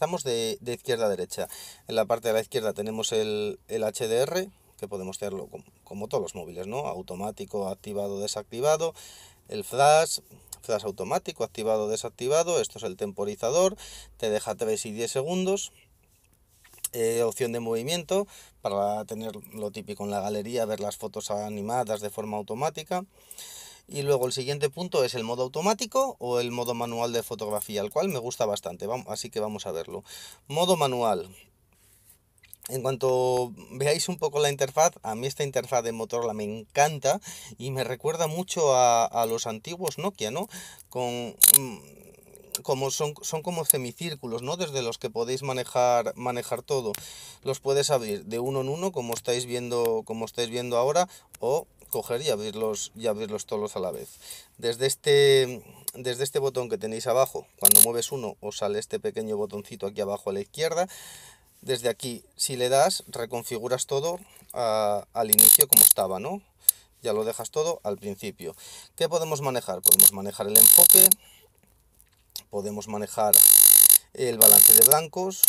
Empezamos de, izquierda a derecha. En la parte de la izquierda tenemos el, HDR, que podemos tenerlo como, todos los móviles, ¿no? Automático, activado, desactivado. El flash, flash automático, activado, desactivado. Esto es el temporizador. Te deja 3 y 10 segundos. Eh, opción de movimiento para tener lo típico en la galería, ver las fotos animadas de forma automática. Y luego el siguiente punto es el modo automático o el modo manual de fotografía, al cual me gusta bastante, así que vamos a verlo. Modo manual. En cuanto veáis un poco la interfaz, a mí esta interfaz de la me encanta y me recuerda mucho a, a los antiguos Nokia, ¿no? Con mm, como son, como semicírculos, ¿no? Desde los que podéis manejar, manejar todo. Los puedes abrir de uno en uno, como estáis viendo, como estáis viendo ahora, o coger y abrirlos, y abrirlos todos a la vez. Desde este, desde este botón que tenéis abajo, cuando mueves uno, os sale este pequeño botoncito aquí abajo a la izquierda. Desde aquí, si le das, reconfiguras todo al inicio como estaba, ¿no? Ya lo dejas todo al principio. ¿Qué podemos manejar? Podemos manejar el enfoque, podemos manejar el balance de blancos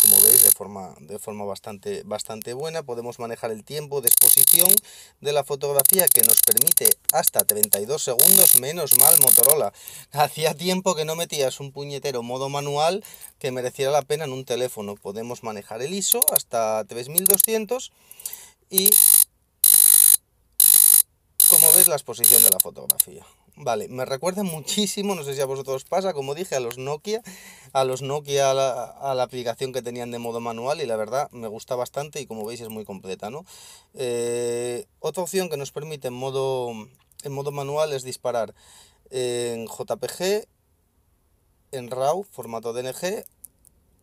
como veis de forma, de forma bastante, bastante buena podemos manejar el tiempo de exposición de la fotografía que nos permite hasta 32 segundos menos mal Motorola hacía tiempo que no metías un puñetero modo manual que mereciera la pena en un teléfono podemos manejar el ISO hasta 3200 y como veis la exposición de la fotografía Vale, me recuerda muchísimo, no sé si a vosotros pasa, como dije, a los Nokia, a los Nokia, a la, aplicación que tenían de modo manual y la verdad me gusta bastante y como veis es muy completa, ¿no? Eh, otra opción que nos permite en modo, en modo manual es disparar en JPG, en RAW, formato DNG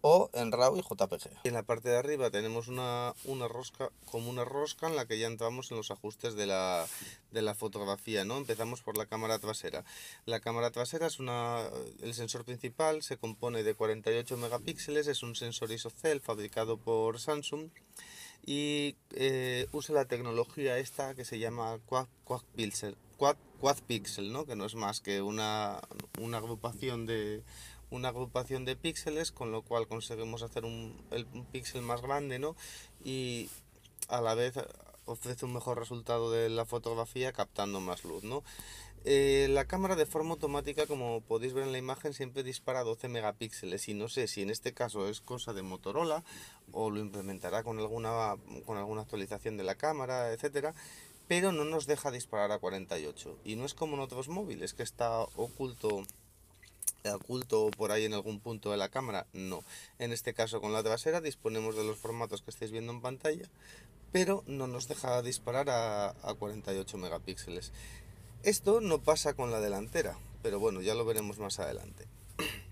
o en RAW y JPG. En la parte de arriba tenemos una, una rosca, como una rosca en la que ya entramos en los ajustes de la, de la fotografía, ¿no? Empezamos por la cámara trasera. La cámara trasera es una... el sensor principal se compone de 48 megapíxeles, es un sensor ISOCELL fabricado por Samsung y eh, usa la tecnología esta que se llama Quad, quad, pixel, quad, quad pixel, ¿no? Que no es más que una, una agrupación de una agrupación de píxeles, con lo cual conseguimos hacer un, píxel más grande, ¿no? Y a la vez eh, ofrece un mejor resultado de la fotografía captando más luz, ¿no? Eh, la cámara de forma automática, como podéis ver en la imagen, siempre dispara 12 megapíxeles y no sé si en este caso es cosa de Motorola o lo implementará con alguna, con alguna actualización de la cámara, etcétera, pero no nos deja disparar a 48 y no es como en otros móviles que está oculto oculto por ahí en algún punto de la cámara, no. En este caso con la trasera disponemos de los formatos que estáis viendo en pantalla, pero no nos deja disparar a, 48 megapíxeles. Esto no pasa con la delantera, pero bueno, ya lo veremos más adelante.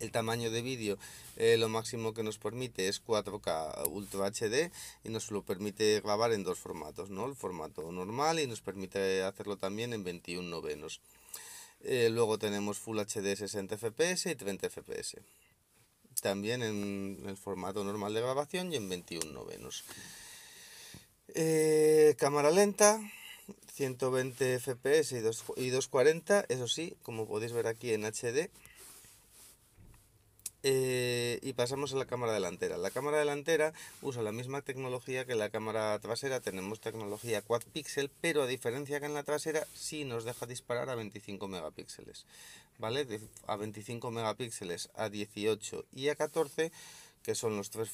El tamaño de vídeo, eh, lo máximo que nos permite es 4K Ultra HD y nos lo permite grabar en dos formatos, ¿no? El formato normal y nos permite hacerlo también en 21 novenos. Eh, luego tenemos Full HD 60 FPS y 30 FPS. También en el formato normal de grabación y en 21 novenos. Eh, cámara lenta, 120 FPS y 240, eso sí, como podéis ver aquí en HD. Eh, y pasamos a la cámara delantera. La cámara delantera usa la misma tecnología que la cámara trasera. Tenemos tecnología quad pixel, pero a diferencia que en la trasera sí nos deja disparar a 25 megapíxeles. ¿Vale? a 25 megapíxeles, a 18 y a 14 que son los, tres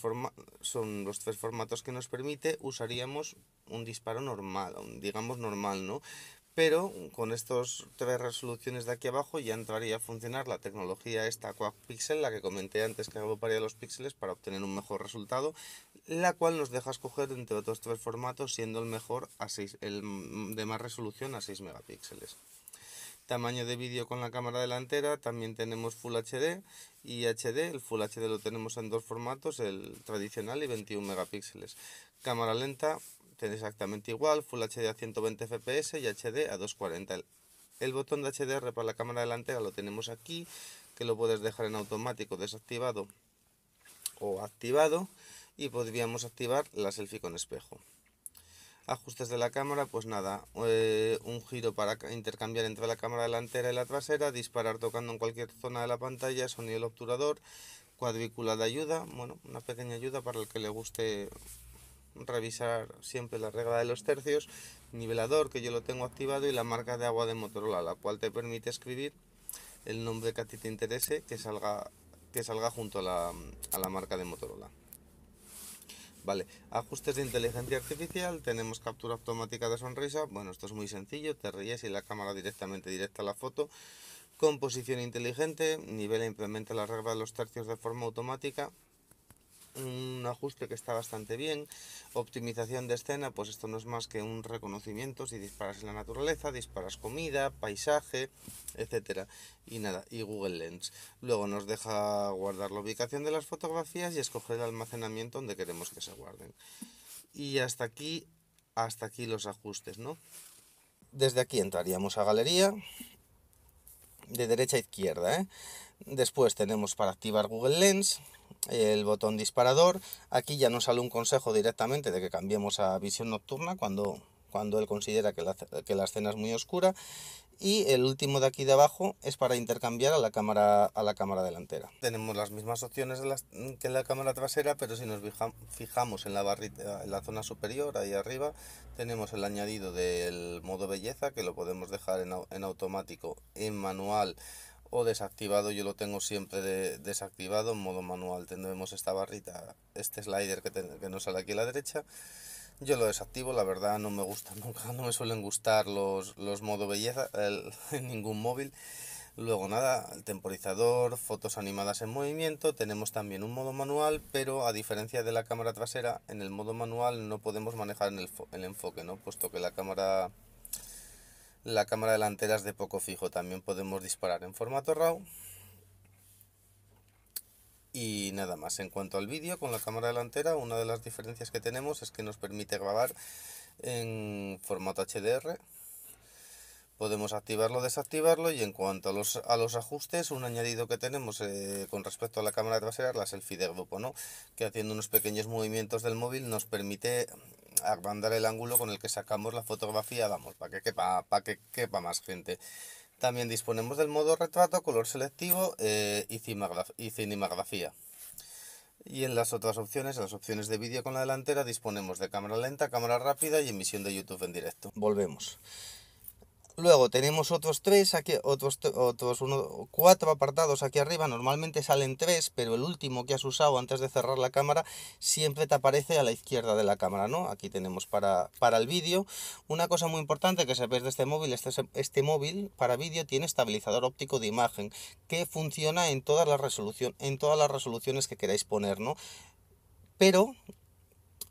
son los tres formatos que nos permite, usaríamos un disparo normal, digamos normal, ¿no? pero con estas tres resoluciones de aquí abajo ya entraría a funcionar la tecnología esta quad Pixel, la que comenté antes que agruparía los píxeles para obtener un mejor resultado, la cual nos deja escoger entre otros tres formatos, siendo el mejor a 6, el de más resolución a 6 megapíxeles. Tamaño de vídeo con la cámara delantera, también tenemos Full HD y HD. El Full HD lo tenemos en dos formatos, el tradicional y 21 megapíxeles. Cámara lenta, exactamente igual, Full HD a 120 fps y HD a 240. El, botón de HDR para la cámara delantera lo tenemos aquí, que lo puedes dejar en automático desactivado o activado y podríamos activar la selfie con espejo. Ajustes de la cámara, pues nada, eh, un giro para intercambiar entre la cámara delantera y la trasera, disparar tocando en cualquier zona de la pantalla, sonido el obturador, cuadrícula de ayuda, bueno, una pequeña ayuda para el que le guste revisar siempre la regla de los tercios, nivelador que yo lo tengo activado y la marca de agua de Motorola, la cual te permite escribir el nombre que a ti te interese que salga, que salga junto a la, marca de Motorola. Vale, ajustes de inteligencia artificial, tenemos captura automática de sonrisa, bueno, esto es muy sencillo, te ríes y la cámara directamente directa a la foto. Composición inteligente, nivela e implementa la regla de los tercios de forma automática, un ajuste que está bastante bien. Optimización de escena, pues esto no es más que un reconocimiento, si disparas en la naturaleza, disparas comida, paisaje, etcétera. Y nada, y Google Lens. Luego nos deja guardar la ubicación de las fotografías y escoger el almacenamiento donde queremos que se guarden. Y hasta aquí, hasta aquí los ajustes, ¿no? Desde aquí entraríamos a galería, de derecha a izquierda, ¿eh? Después tenemos para activar Google Lens, el botón disparador. Aquí ya nos sale un consejo directamente de que cambiemos a visión nocturna cuando, cuando él considera que la, escena es muy oscura. Y el último de aquí de abajo es para intercambiar a la cámara, a la cámara delantera. Tenemos las mismas opciones que la cámara trasera, pero si nos fijamos en la, barrita, en la zona superior, ahí arriba, tenemos el añadido del modo belleza, que lo podemos dejar en, en automático, en manual o desactivado, yo lo tengo siempre desactivado en modo manual, tendremos esta barrita, este slider que, que nos sale aquí a la derecha, yo lo desactivo, la verdad no me gusta nunca, no me suelen gustar los, los modo belleza en ningún móvil. Luego nada, el temporizador, fotos animadas en movimiento, tenemos también un modo manual, pero a diferencia de la cámara trasera, en el modo manual no podemos manejar el, el enfoque, ¿no? Puesto que la cámara la cámara delantera es de poco fijo, también podemos disparar en formato RAW. Y nada más, en cuanto al vídeo, con la cámara delantera, una de las diferencias que tenemos es que nos permite grabar en formato HDR, podemos activarlo, desactivarlo y en cuanto a los, a los ajustes, un añadido que tenemos eh, con respecto a la cámara trasera es la selfie de grupo, ¿no? que haciendo unos pequeños movimientos del móvil nos permite agrandar el ángulo con el que sacamos la fotografía, vamos, para que quepa, para que quepa más gente. También disponemos del modo retrato, color selectivo eh, y cinemagrafía. Y en las otras opciones, en las opciones de vídeo con la delantera, disponemos de cámara lenta, cámara rápida y emisión de YouTube en directo. Volvemos. Luego tenemos otros tres aquí, otros, otros cuatro apartados aquí arriba. Normalmente salen tres, pero el último que has usado antes de cerrar la cámara siempre te aparece a la izquierda de la cámara, ¿no? Aquí tenemos para, para el vídeo. Una cosa muy importante que sepáis de este móvil, este, este móvil para vídeo tiene estabilizador óptico de imagen que funciona en todas las resoluciones, en todas las resoluciones que queráis poner, ¿no? Pero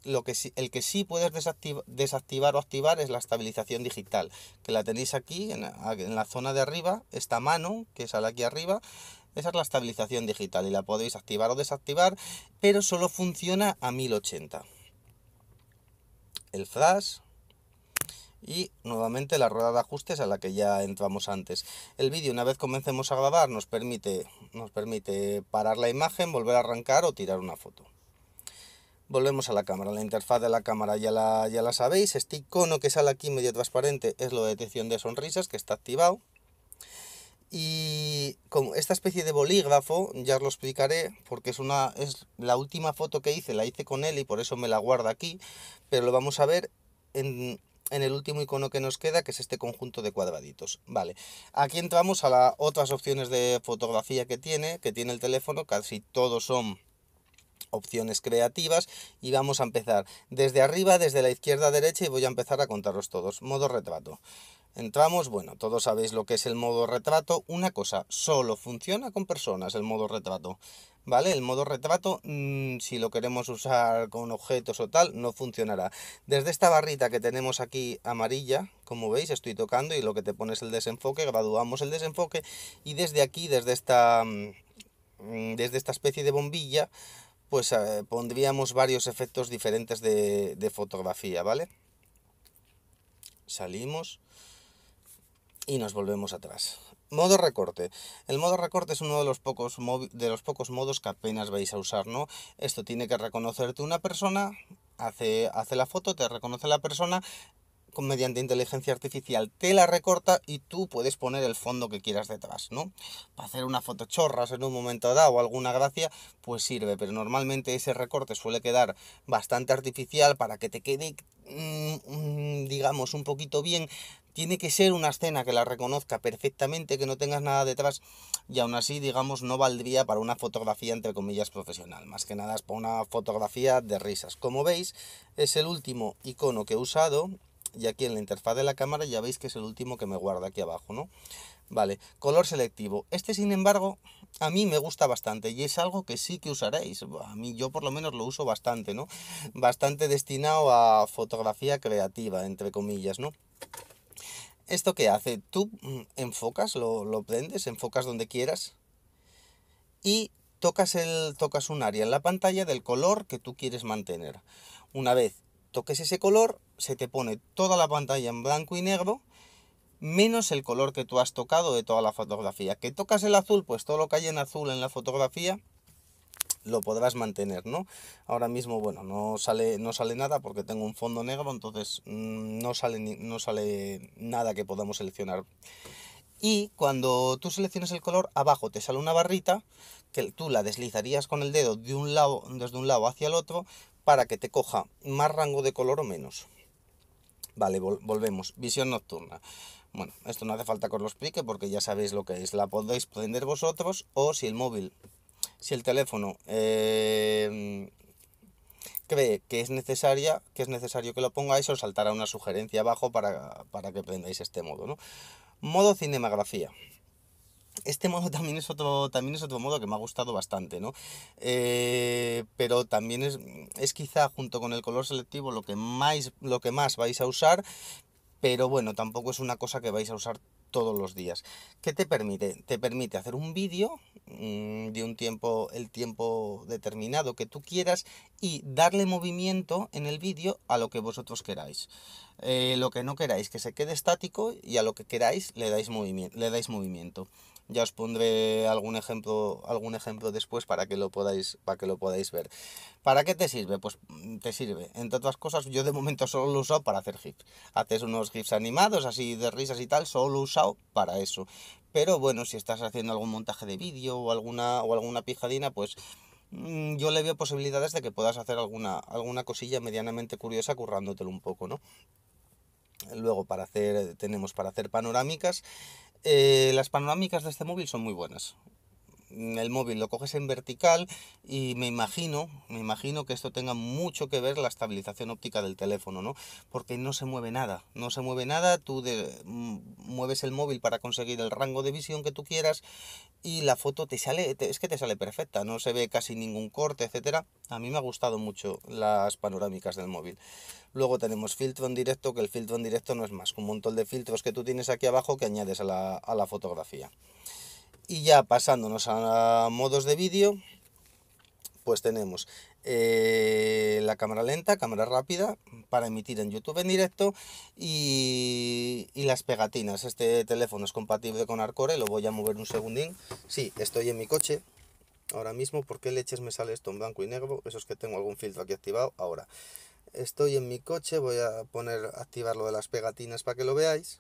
que el que sí puedes desactivar, o activar es la estabilización digital, que la tenéis aquí en, la zona de arriba, esta mano que sale aquí arriba, esa es la estabilización digital y la podéis activar o desactivar, pero solo funciona a 1080. El flash y nuevamente la rueda de ajustes a la que ya entramos antes. El vídeo una vez comencemos a grabar nos permite, nos permite parar la imagen, volver a arrancar o tirar una foto. Volvemos a la cámara, la interfaz de la cámara ya la, ya la sabéis, este icono que sale aquí medio transparente es lo de detección de sonrisas que está activado. Y con esta especie de bolígrafo, ya os lo explicaré, porque es, una, es la última foto que hice, la hice con él y por eso me la guarda aquí, pero lo vamos a ver en, el último icono que nos queda, que es este conjunto de cuadraditos. Vale, aquí entramos a las otras opciones de fotografía que tiene, que tiene el teléfono, casi todos son opciones creativas y vamos a empezar desde arriba, desde la izquierda a derecha y voy a empezar a contaros todos. Modo retrato. Entramos, bueno, todos sabéis lo que es el modo retrato. Una cosa, solo funciona con personas el modo retrato. ¿Vale? El modo retrato, mm, si lo queremos usar con objetos o tal, no funcionará. Desde esta barrita que tenemos aquí amarilla, como veis, estoy tocando y lo que te pone es el desenfoque, graduamos el desenfoque y desde aquí, desde esta, mm, desde esta especie de bombilla, pues eh, pondríamos varios efectos diferentes de, fotografía, ¿vale? Salimos y nos volvemos atrás. Modo recorte. El modo recorte es uno de los pocos de los pocos modos que apenas vais a usar, ¿no? Esto tiene que reconocerte una persona, hace, hace la foto, te reconoce la persona mediante inteligencia artificial te la recorta y tú puedes poner el fondo que quieras detrás, ¿no? Para hacer una foto chorras en un momento dado o alguna gracia, pues sirve, pero normalmente ese recorte suele quedar bastante artificial para que te quede, mm, mm, digamos, un poquito bien. Tiene que ser una escena que la reconozca perfectamente, que no tengas nada detrás y aún así, digamos, no valdría para una fotografía, entre comillas, profesional. Más que nada es para una fotografía de risas. Como veis, es el último icono que he usado y aquí en la interfaz de la cámara ya veis que es el último que me guarda aquí abajo, ¿no? Vale, color selectivo. Este, sin embargo, a mí me gusta bastante y es algo que sí que usaréis. A mí yo por lo menos lo uso bastante, ¿no? Bastante destinado a fotografía creativa, entre comillas, ¿no? ¿Esto que hace? Tú mm, enfocas, lo, lo prendes, enfocas donde quieras y tocas, el, tocas un área en la pantalla del color que tú quieres mantener. Una vez toques ese color, se te pone toda la pantalla en blanco y negro, menos el color que tú has tocado de toda la fotografía. Que tocas el azul, pues todo lo que hay en azul en la fotografía lo podrás mantener, ¿no? Ahora mismo, bueno, no sale, no sale nada porque tengo un fondo negro, entonces mm, no, sale, no sale nada que podamos seleccionar. Y cuando tú seleccionas el color, abajo te sale una barrita que tú la deslizarías con el dedo de un lado, desde un lado hacia el otro para que te coja más rango de color o menos. Vale, volvemos. Visión nocturna. Bueno, esto no hace falta que os lo explique porque ya sabéis lo que es. La podéis prender vosotros o si el móvil, si el teléfono em, cree que es necesaria, que es necesario que lo pongáis, os saltará una sugerencia abajo para, que prendáis este modo. ¿no? Modo cinematografía. Este modo también es otro, también es otro modo que me ha gustado bastante, ¿no? Eh, pero también es, quizá junto con el color selectivo lo que, más, lo que más vais a usar, pero bueno, tampoco es una cosa que vais a usar todos los días. ¿Qué te permite? Te permite hacer un vídeo mm, de un tiempo, el tiempo determinado que tú quieras y darle movimiento en el vídeo a lo que vosotros queráis. Eh, lo que no queráis que se quede estático y a lo que queráis le dais, le dais movimiento. Ya os pondré algún ejemplo, algún ejemplo después para que lo podáis, para que lo podáis ver. ¿Para qué te sirve? Pues mm, te sirve. Entre otras cosas, yo de momento solo lo he usado para hacer GIFs. Haces unos GIFs animados, así de risas y tal, solo lo he usado para eso. Pero bueno, si estás haciendo algún montaje de vídeo o alguna, o alguna pijadina, pues mm, yo le veo posibilidades de que puedas hacer alguna, alguna cosilla medianamente curiosa currándotelo un poco, ¿no? Luego para hacer, tenemos para hacer panorámicas, eh, las panorámicas de este móvil son muy buenas. Mm, el móvil lo coges en vertical y me imagino, me imagino que esto tenga mucho que ver la estabilización óptica del teléfono, ¿no? Porque no se mueve nada, no se mueve nada, tú mm, mueves el móvil para conseguir el rango de visión que tú quieras y la foto te sale, es que te sale perfecta, no se ve casi ningún corte, etcétera. A mí me ha gustado mucho las panorámicas del móvil. Luego tenemos filtro en directo, que el filtro en directo no es más que un montón de filtros que tú tienes aquí abajo que añades a la, a la fotografía. Y ya pasándonos a modos de vídeo, pues tenemos eh, la cámara lenta, cámara rápida, para emitir en YouTube en directo y, y, las pegatinas. Este teléfono es compatible con Arcore, lo voy a mover un segundín. Sí, estoy en mi coche ahora mismo. ¿Por qué leches me sale esto en blanco y negro? Eso es que tengo algún filtro aquí activado ahora. Estoy en mi coche, voy a poner activar lo de las pegatinas para que lo veáis.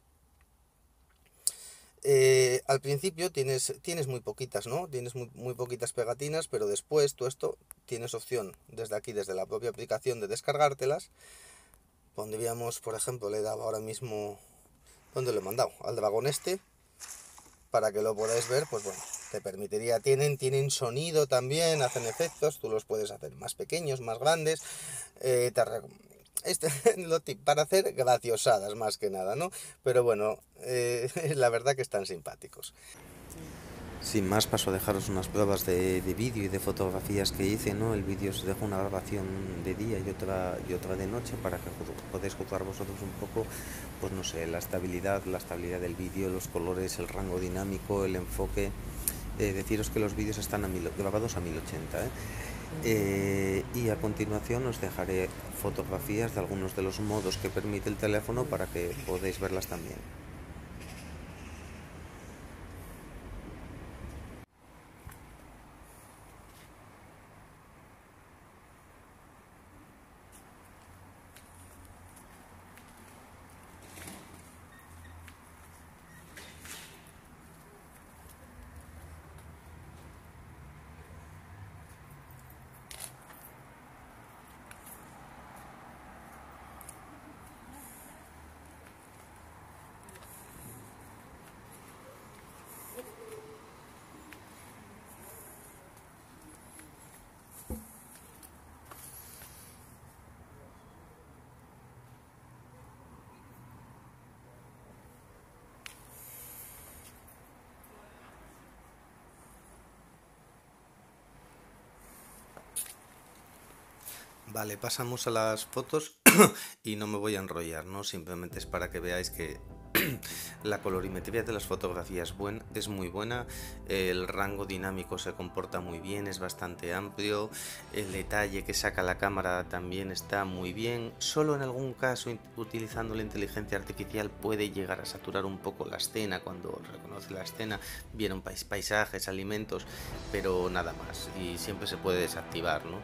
Eh, al principio tienes, tienes muy poquitas, ¿no? Tienes muy, muy, poquitas pegatinas, pero después tú esto tienes opción desde aquí, desde la propia aplicación de descargártelas. Pondríamos, por ejemplo, le he dado ahora mismo, ¿dónde le he mandado? Al dragón este, para que lo podáis ver, pues bueno, te permitiría, tienen, tienen sonido también, hacen efectos, tú los puedes hacer más pequeños, más grandes, eh, este, para hacer graciosadas más que nada, ¿no? Pero bueno, eh, la verdad que están simpáticos. Sin más paso a dejaros unas pruebas de, de vídeo y de fotografías que hice, ¿no? El vídeo os dejo una grabación de día y otra, y otra de noche para que podáis juzgar vosotros un poco, pues no sé, la estabilidad, la estabilidad del vídeo, los colores, el rango dinámico, el enfoque. Eh, deciros que los vídeos están grabados a 1080. ¿eh? Eh, y a continuación os dejaré fotografías de algunos de los modos que permite el teléfono para que podáis verlas también. Vale, pasamos a las fotos y no me voy a enrollar, ¿no? Simplemente es para que veáis que la colorimetría de las fotografías buen, es muy buena, el rango dinámico se comporta muy bien, es bastante amplio, el detalle que saca la cámara también está muy bien, solo en algún caso utilizando la inteligencia artificial puede llegar a saturar un poco la escena cuando reconoce la escena, vieron paisajes, alimentos, pero nada más y siempre se puede desactivar, ¿no?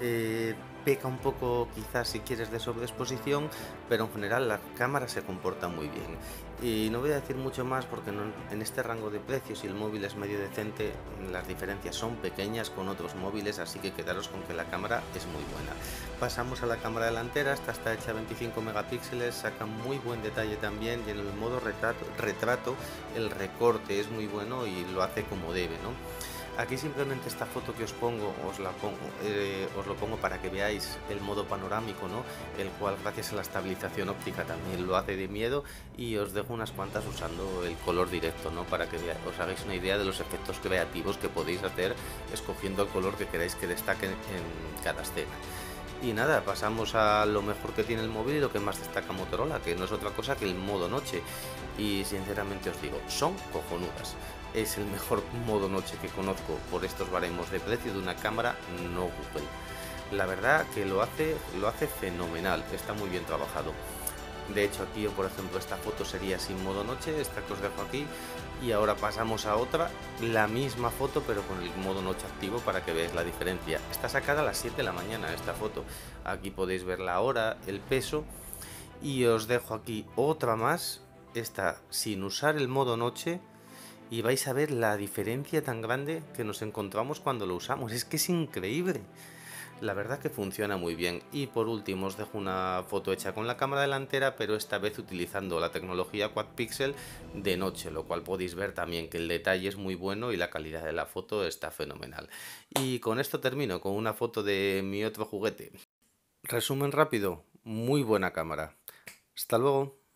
Eh, peca un poco quizás si quieres de sobreexposición, pero en general la cámara se comporta muy bien. Y no voy a decir mucho más porque en este rango de precios, y el móvil es medio decente, las diferencias son pequeñas con otros móviles, así que quedaros con que la cámara es muy buena. Pasamos a la cámara delantera, esta está hecha 25 megapíxeles, saca muy buen detalle también y en el modo retrato, retrato el recorte es muy bueno y lo hace como debe, ¿no? Aquí simplemente esta foto que os pongo, os la eh, os lo pongo para que veáis el modo panorámico, El cual gracias a la estabilización óptica también lo hace de miedo y os dejo unas cuantas usando el color directo, Para que os hagáis una idea de los efectos creativos que podéis hacer escogiendo el color que queráis que destaque en cada escena. Y nada, pasamos a lo mejor que tiene el móvil y lo que más destaca Motorola, que no es otra cosa que el modo noche. Y sinceramente os digo, son cojonudas. Es el mejor modo noche que conozco por estos baremos de precio de una cámara no Google. La verdad que lo hace, lo hace fenomenal, está muy bien trabajado. De hecho aquí, por ejemplo, esta foto sería sin modo noche, esta que os dejo aquí, y ahora pasamos a otra, la misma foto pero con el modo noche activo para que veáis la diferencia. Está sacada a las 7 de la mañana esta foto, aquí podéis ver la hora, el peso y os dejo aquí otra más, esta sin usar el modo noche y vais a ver la diferencia tan grande que nos encontramos cuando lo usamos, es que es increíble la verdad que funciona muy bien y por último os dejo una foto hecha con la cámara delantera pero esta vez utilizando la tecnología quad pixel de noche lo cual podéis ver también que el detalle es muy bueno y la calidad de la foto está fenomenal y con esto termino con una foto de mi otro juguete resumen rápido muy buena cámara hasta luego